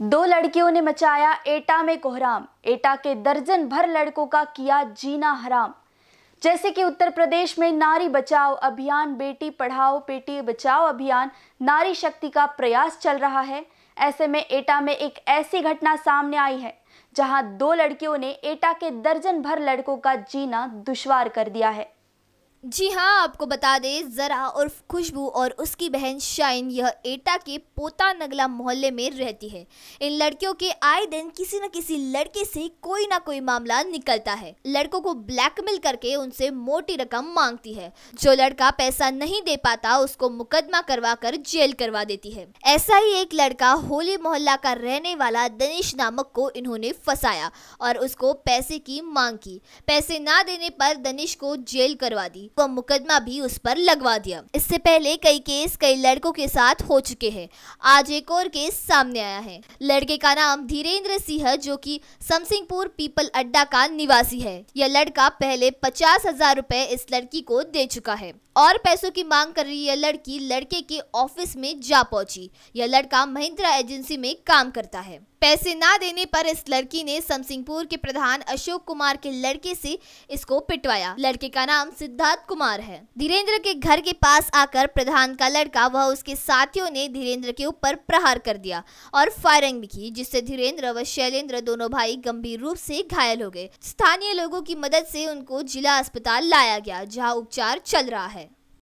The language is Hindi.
दो लड़कियों ने मचाया एटा में कोहराम एटा के दर्जन भर लड़कों का किया जीना हराम जैसे कि उत्तर प्रदेश में नारी बचाओ अभियान बेटी पढ़ाओ बेटी बचाओ अभियान नारी शक्ति का प्रयास चल रहा है ऐसे में एटा में एक ऐसी घटना सामने आई है जहां दो लड़कियों ने एटा के दर्जन भर लड़कों का जीना दुश्वार कर दिया है जी हाँ आपको बता दें ज़रा उर्फ खुशबू और उसकी बहन शाइन यह एटा के पोता नगला मोहल्ले में रहती है इन लड़कियों के आए दिन किसी न किसी लड़के से कोई ना कोई मामला निकलता है लड़कों को ब्लैकमेल करके उनसे मोटी रकम मांगती है जो लड़का पैसा नहीं दे पाता उसको मुकदमा करवा कर जेल करवा देती है ऐसा ही एक लड़का होली मोहल्ला का रहने वाला दनिश नामक को इन्होंने फंसाया और उसको पैसे की मांग की पैसे ना देने पर दनिश को जेल करवा दी थी मुकदमा भी उस पर लगवा दिया इससे पहले कई केस कई लड़कों के साथ हो चुके हैं आज एक और केस सामने आया है लड़के का नाम धीरेन्द्र सिंह जो कि समसिंहपुर पीपल अड्डा का निवासी है यह लड़का पहले पचास हजार रूपए इस लड़की को दे चुका है और पैसों की मांग कर रही यह लड़की लड़के के ऑफिस में जा पहुंची यह लड़का महिंद्रा एजेंसी में काम करता है पैसे ना देने पर इस लड़की ने समसिंहपुर के प्रधान अशोक कुमार के लड़के से इसको पिटवाया लड़के का नाम सिद्धार्थ प्रसाद कुमार है धीरेन्द्र के घर के पास आकर प्रधान का लड़का व उसके साथियों ने धीरेन्द्र के ऊपर प्रहार कर दिया और फायरिंग भी की जिससे धीरेन्द्र व शैलेंद्र दोनों भाई गंभीर रूप से घायल हो गए स्थानीय लोगों की मदद से उनको जिला अस्पताल लाया गया जहाँ उपचार चल रहा है